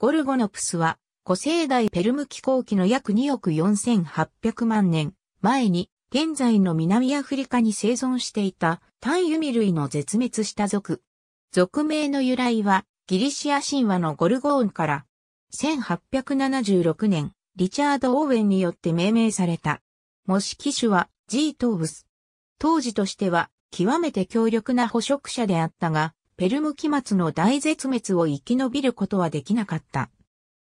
ゴルゴノプスは、古生代ペルム紀候期の約2億4800万年前に、現在の南アフリカに生存していた単ユミ類の絶滅した族。族名の由来は、ギリシア神話のゴルゴーンから、1876年、リチャード・オーウェンによって命名された。模式種は、ジートーブス。当時としては、極めて強力な捕食者であったが、ペルム期末の大絶滅を生き延びることはできなかった。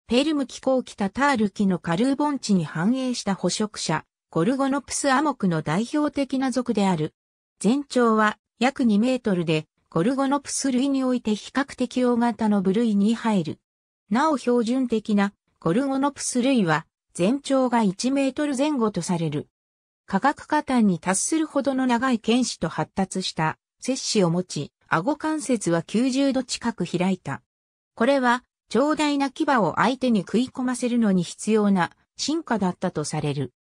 ペルム気候期タタール期のカルーボン地に繁栄した捕食者、ゴルゴノプスアモクの代表的な族である。全長は約2メートルで、ゴルゴノプス類において比較的大型の部類に入る。なお標準的なゴルゴノプス類は全長が1メートル前後とされる。価学過端に達するほどの長い剣士と発達した摂氏を持ち、顎関節は90度近く開いた。これは、長大な牙を相手に食い込ませるのに必要な進化だったとされる。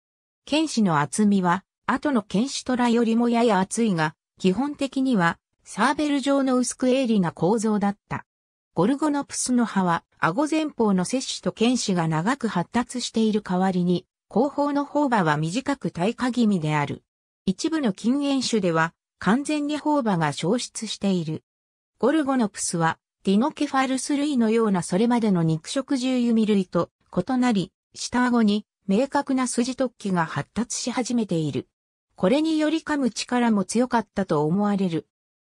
剣士の厚みは、後の剣士虎よりもやや厚いが、基本的にはサーベル状の薄く鋭利な構造だった。ゴルゴノプスの葉は、顎前方の摂取と剣士が長く発達している代わりに、後方の方歯は短く耐火気味である。一部の禁煙種では、完全にー馬が消失している。ゴルゴノプスは、ディノケファルス類のようなそれまでの肉食獣弓類と異なり、下顎に明確な筋突起が発達し始めている。これにより噛む力も強かったと思われる。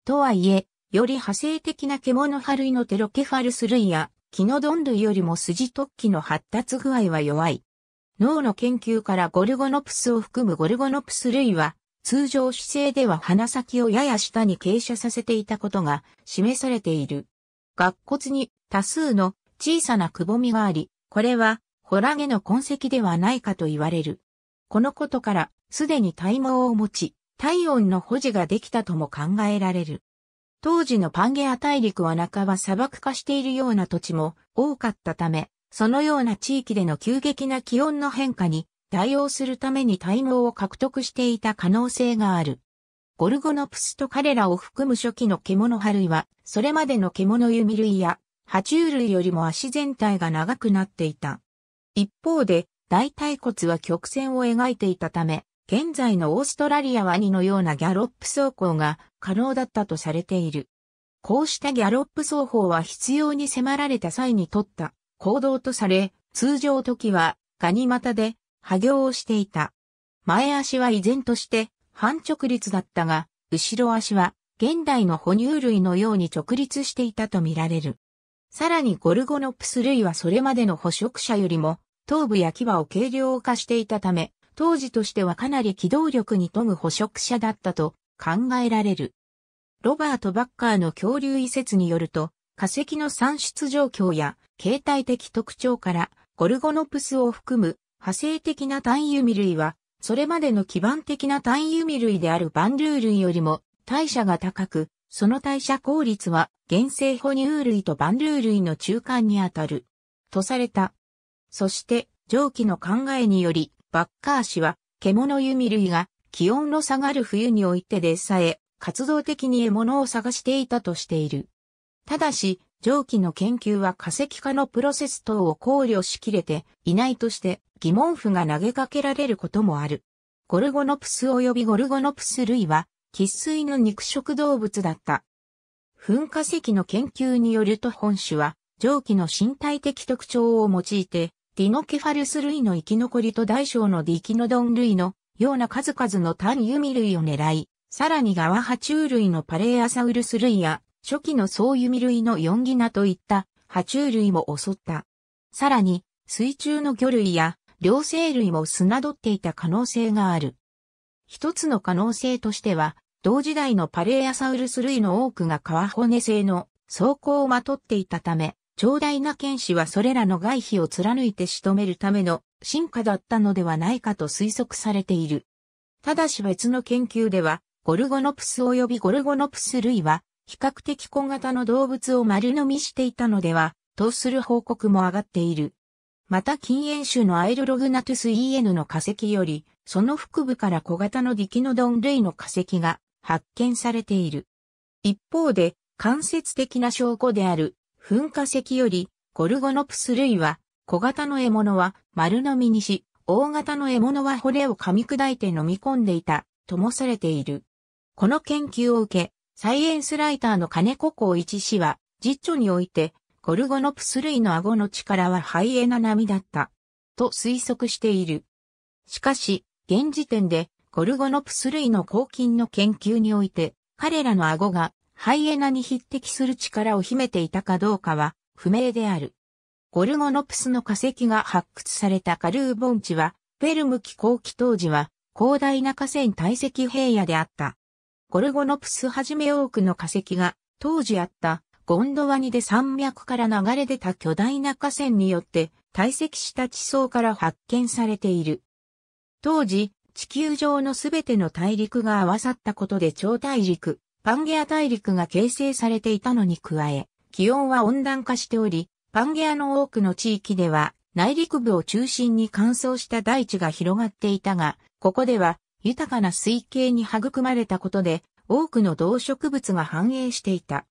とはいえ、より派生的な獣派類のテロケファルス類や、キノドン類よりも筋突起の発達具合は弱い。脳の研究からゴルゴノプスを含むゴルゴノプス類は、通常姿勢では鼻先をやや下に傾斜させていたことが示されている。顎骨に多数の小さなくぼみがあり、これはホラゲの痕跡ではないかと言われる。このことからすでに体毛を持ち、体温の保持ができたとも考えられる。当時のパンゲア大陸は半ば砂漠化しているような土地も多かったため、そのような地域での急激な気温の変化に対応するために体毛を獲得していた可能性がある。ゴルゴノプスと彼らを含む初期の獣派類は、それまでの獣弓類や、爬虫類よりも足全体が長くなっていた。一方で、大腿骨は曲線を描いていたため、現在のオーストラリアワニのようなギャロップ走行が可能だったとされている。こうしたギャロップ走法は必要に迫られた際に取った行動とされ、通常時はガニ股で破行をしていた。前足は依然として半直立だったが、後ろ足は現代の哺乳類のように直立していたとみられる。さらにゴルゴノプス類はそれまでの捕食者よりも頭部や牙を軽量化していたため、当時としてはかなり機動力に富む捕食者だったと考えられる。ロバート・バッカーの恐竜遺説によると、化石の産出状況や形態的特徴からゴルゴノプスを含む派生的な単輸味類は、それまでの基盤的な単輸味類であるバンルー類よりも代謝が高く、その代謝効率は原生哺乳類とバンルー類の中間にあたる。とされた。そして、上記の考えにより、バッカー氏は、獣ユミ類が気温の下がる冬においてでさえ、活動的に獲物を探していたとしている。ただし、蒸気の研究は化石化のプロセス等を考慮しきれていないとして疑問符が投げかけられることもある。ゴルゴノプス及びゴルゴノプス類は、喫水の肉食動物だった。噴火石の研究によると本種は、蒸気の身体的特徴を用いて、ディノケファルス類の生き残りと大小のディキノドン類のような数々の単ユミ類を狙い、さらにガワハチュウ類のパレーアサウルス類や初期の総弓類の四ギナといった爬虫類も襲った。さらに、水中の魚類や両生類も砂取っていた可能性がある。一つの可能性としては、同時代のパレアサウルス類の多くが川骨製の装甲をまとっていたため、長大な剣士はそれらの外皮を貫いて仕留めるための進化だったのではないかと推測されている。ただし別の研究では、ゴルゴノプス及びゴルゴノプス類は比較的小型の動物を丸飲みしていたのでは、とする報告も上がっている。また禁煙種のアイルログナトゥス EN の化石より、その腹部から小型のディキノドン類の化石が発見されている。一方で、間接的な証拠である、噴火石より、ゴルゴノプス類は、小型の獲物は丸飲みにし、大型の獲物は骨を噛み砕いて飲み込んでいた、ともされている。この研究を受け、サイエンスライターの金子光一氏は、実著において、ゴルゴノプス類の顎の力はハイエナ並みだった、と推測している。しかし、現時点で、ゴルゴノプス類の抗菌の研究において、彼らの顎がハイエナに匹敵する力を秘めていたかどうかは不明である。ゴルゴノプスの化石が発掘されたカルーボン地は、ペルム紀後期当時は広大な河川堆積平野であった。ゴルゴノプスはじめ多くの化石が当時あったゴンドワニで山脈から流れ出た巨大な河川によって堆積した地層から発見されている。当時、地球上のすべての大陸が合わさったことで超大陸、パンゲア大陸が形成されていたのに加え、気温は温暖化しており、パンゲアの多くの地域では内陸部を中心に乾燥した大地が広がっていたが、ここでは豊かな水系に育まれたことで、多くの動植物が繁栄していた。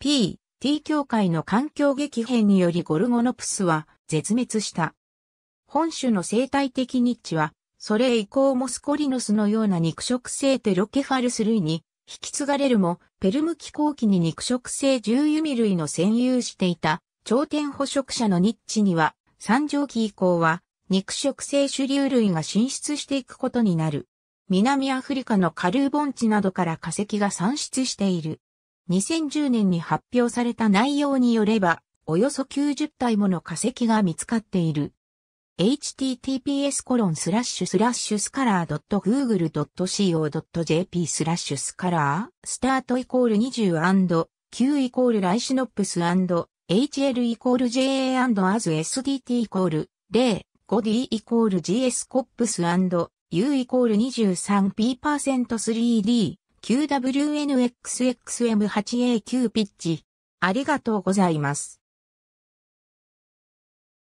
P、T 協会の環境激変によりゴルゴノプスは絶滅した。本種の生態的ニッチは、それ以降モスコリノスのような肉食性テロケファルス類に引き継がれるも、ペルム紀後期に肉食性重味類の占有していた頂点捕食者のニッチには、三畳期以降は肉食性種流類が進出していくことになる。南アフリカのカ下流盆地などから化石が産出している。2010年に発表された内容によれば、およそ90体もの化石が見つかっている。https コロンスラッシュスラッシュスカラー .google.co.jp スラッシュスカラースタートイコール 20&Q イコールライシノプス &HL イコール JA&ASSDT イコール0 5D イコール GS コップス U イコール 23P%3D、QWNXXM8A9 ピッチ。ありがとうございます。